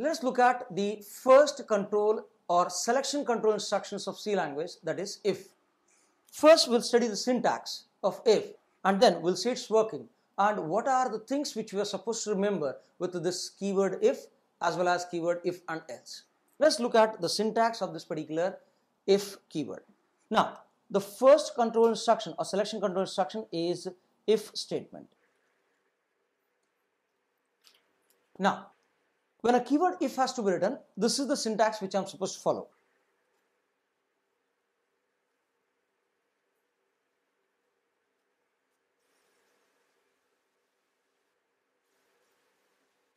Let us look at the first control or selection control instructions of C language that is if. First we'll study the syntax of if and then we'll see its working and what are the things which we are supposed to remember with this keyword if as well as keyword if and else. Let's look at the syntax of this particular if keyword. Now the first control instruction or selection control instruction is if statement. Now when a keyword if has to be written, this is the syntax which I'm supposed to follow.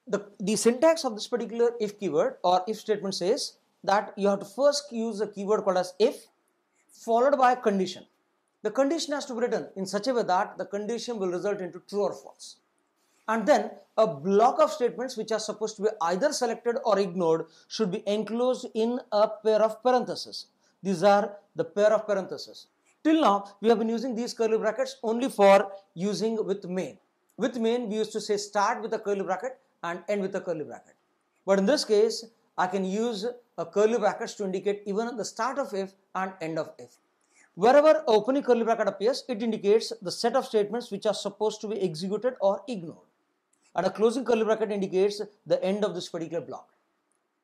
The, the syntax of this particular if keyword or if statement says that you have to first use a keyword called as if followed by a condition. The condition has to be written in such a way that the condition will result into true or false and then a block of statements which are supposed to be either selected or ignored should be enclosed in a pair of parentheses. These are the pair of parentheses. Till now, we have been using these curly brackets only for using with main. With main, we used to say start with a curly bracket and end with a curly bracket. But in this case, I can use a curly brackets to indicate even the start of if and end of if. Wherever opening curly bracket appears, it indicates the set of statements which are supposed to be executed or ignored and a closing curly bracket indicates the end of this particular block.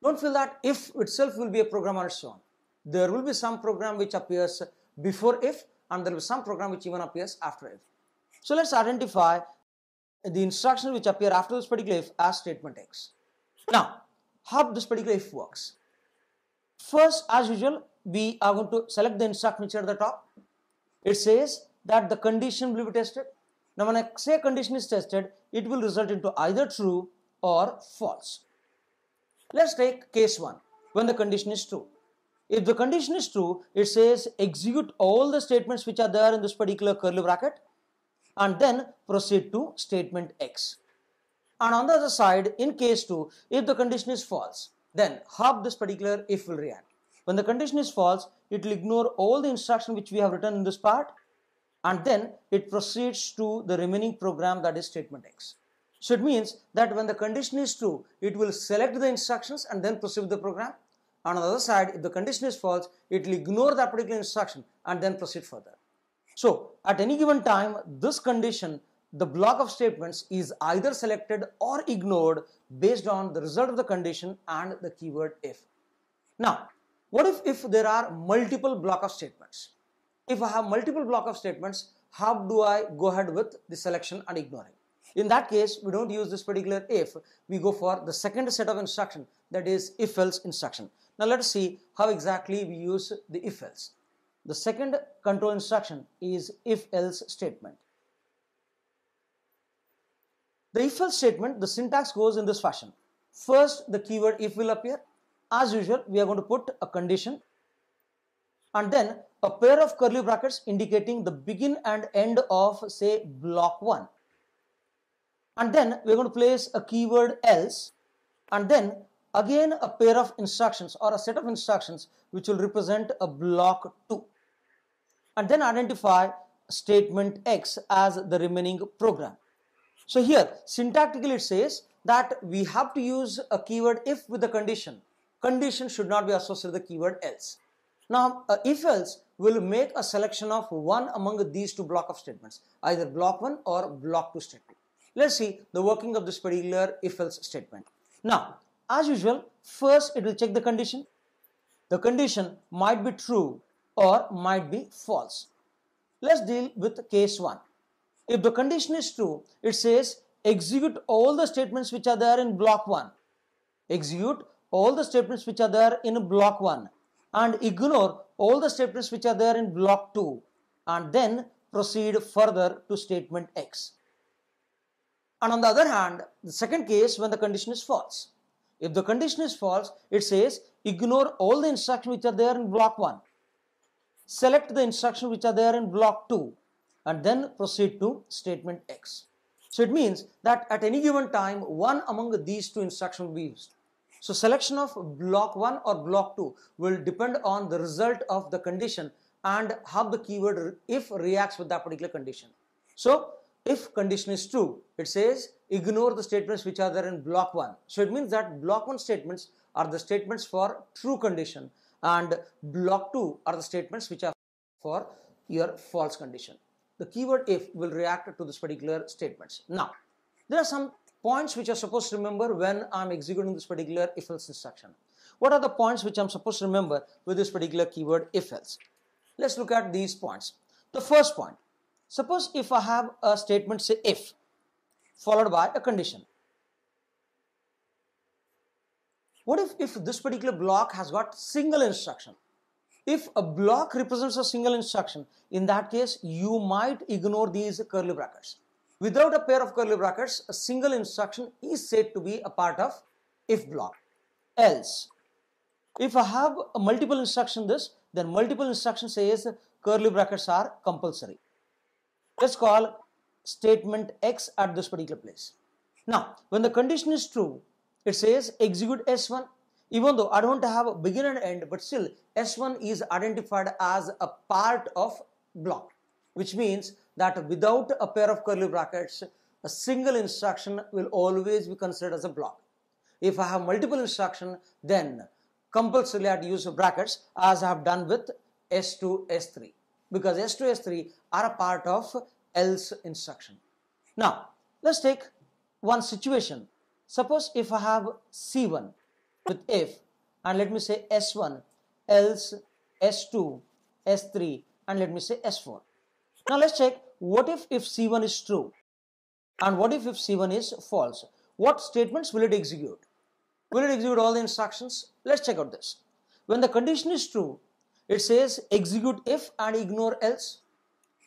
Don't feel that if itself will be a program on its own. There will be some program which appears before if and there will be some program which even appears after if. So let's identify the instructions which appear after this particular if as statement x. Now, how this particular if works? First, as usual, we are going to select the instruction which are at the top. It says that the condition will be tested now when a say condition is tested, it will result into either true or false. Let's take case 1 when the condition is true. If the condition is true, it says execute all the statements which are there in this particular curly bracket and then proceed to statement X. And on the other side, in case 2, if the condition is false, then have this particular if will react. When the condition is false, it will ignore all the instruction which we have written in this part and then it proceeds to the remaining program that is statement X. So it means that when the condition is true, it will select the instructions and then proceed with the program. And on the other side, if the condition is false, it will ignore that particular instruction and then proceed further. So at any given time, this condition, the block of statements is either selected or ignored based on the result of the condition and the keyword if. Now, what if, if there are multiple block of statements? If I have multiple block of statements, how do I go ahead with the selection and ignoring? In that case, we don't use this particular if, we go for the second set of instruction that is if else instruction. Now let us see how exactly we use the if else. The second control instruction is if else statement. The if else statement, the syntax goes in this fashion. First, the keyword if will appear. As usual, we are going to put a condition and then a pair of curly brackets indicating the begin and end of say block 1 and then we're going to place a keyword else and then again a pair of instructions or a set of instructions which will represent a block 2 and then identify statement X as the remaining program. So here syntactically it says that we have to use a keyword if with the condition. Condition should not be associated with the keyword else. Now, uh, if-else will make a selection of one among these two block of statements, either block 1 or block 2 statement. Let's see the working of this particular if-else statement. Now, as usual, first it will check the condition. The condition might be true or might be false. Let's deal with case 1. If the condition is true, it says execute all the statements which are there in block 1. Execute all the statements which are there in block 1 and ignore all the statements which are there in block 2 and then proceed further to statement X. And on the other hand, the second case when the condition is false. If the condition is false, it says ignore all the instructions which are there in block 1. Select the instructions which are there in block 2 and then proceed to statement X. So it means that at any given time, one among these two instructions will be used. So selection of block 1 or block 2 will depend on the result of the condition and how the keyword if reacts with that particular condition. So if condition is true, it says ignore the statements which are there in block 1. So it means that block 1 statements are the statements for true condition and block 2 are the statements which are for your false condition. The keyword if will react to this particular statements. Now, there are some points which i supposed to remember when I'm executing this particular if else instruction. What are the points which I'm supposed to remember with this particular keyword if else? Let's look at these points. The first point, suppose if I have a statement say if followed by a condition. What if, if this particular block has got single instruction? If a block represents a single instruction, in that case, you might ignore these curly brackets. Without a pair of curly brackets, a single instruction is said to be a part of if block. Else, if I have a multiple instruction this, then multiple instruction says curly brackets are compulsory. Let's call statement x at this particular place. Now, when the condition is true, it says execute S1 even though I don't have a begin and end, but still S1 is identified as a part of block, which means that without a pair of curly brackets, a single instruction will always be considered as a block. If I have multiple instruction, then compulsorily I would use brackets as I have done with S2, S3 because S2, S3 are a part of else instruction. Now, let's take one situation. Suppose if I have C1 with if and let me say S1, else S2, S3 and let me say S4. Now let's check what if if C1 is true and what if if C1 is false. What statements will it execute? Will it execute all the instructions? Let's check out this. When the condition is true, it says execute if and ignore else.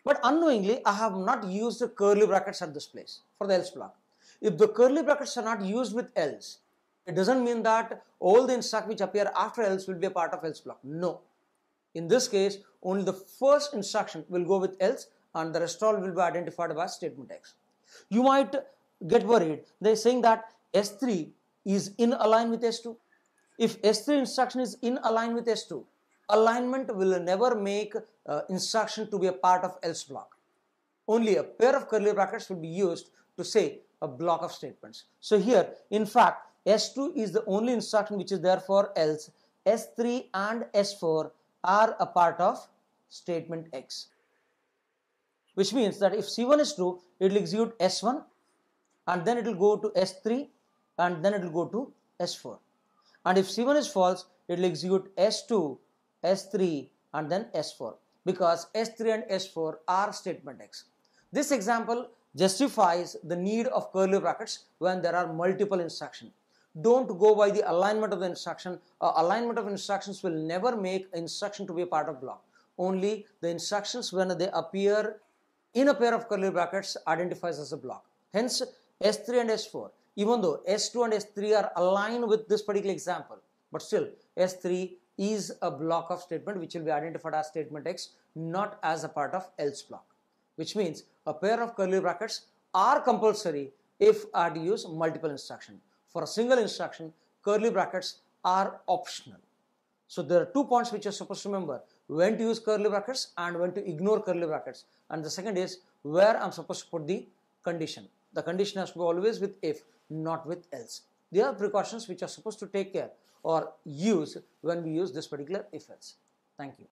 But unknowingly, I have not used the curly brackets at this place for the else block. If the curly brackets are not used with else, it doesn't mean that all the instructions which appear after else will be a part of else block. No. In this case, only the first instruction will go with else and the rest all will be identified by statement X. You might get worried. They're saying that S3 is in align with S2. If S3 instruction is in align with S2, alignment will never make uh, instruction to be a part of else block. Only a pair of curly brackets will be used to say a block of statements. So here, in fact, S2 is the only instruction which is there for else. S3 and S4 are a part of statement x which means that if c1 is true it will execute s1 and then it will go to s3 and then it will go to s4 and if c1 is false it will execute s2 s3 and then s4 because s3 and s4 are statement x this example justifies the need of curly brackets when there are multiple instructions don't go by the alignment of the instruction uh, alignment of instructions will never make instruction to be a part of block only the instructions when they appear in a pair of curly brackets identifies as a block. Hence, S3 and S4, even though S2 and S3 are aligned with this particular example, but still S3 is a block of statement which will be identified as statement X, not as a part of else block, which means a pair of curly brackets are compulsory if I use multiple instruction. For a single instruction, curly brackets are optional. So there are two points which you're supposed to remember. When to use curly brackets and when to ignore curly brackets. And the second is where I'm supposed to put the condition. The condition has to be always with if, not with else. There are precautions which are supposed to take care or use when we use this particular if else. Thank you.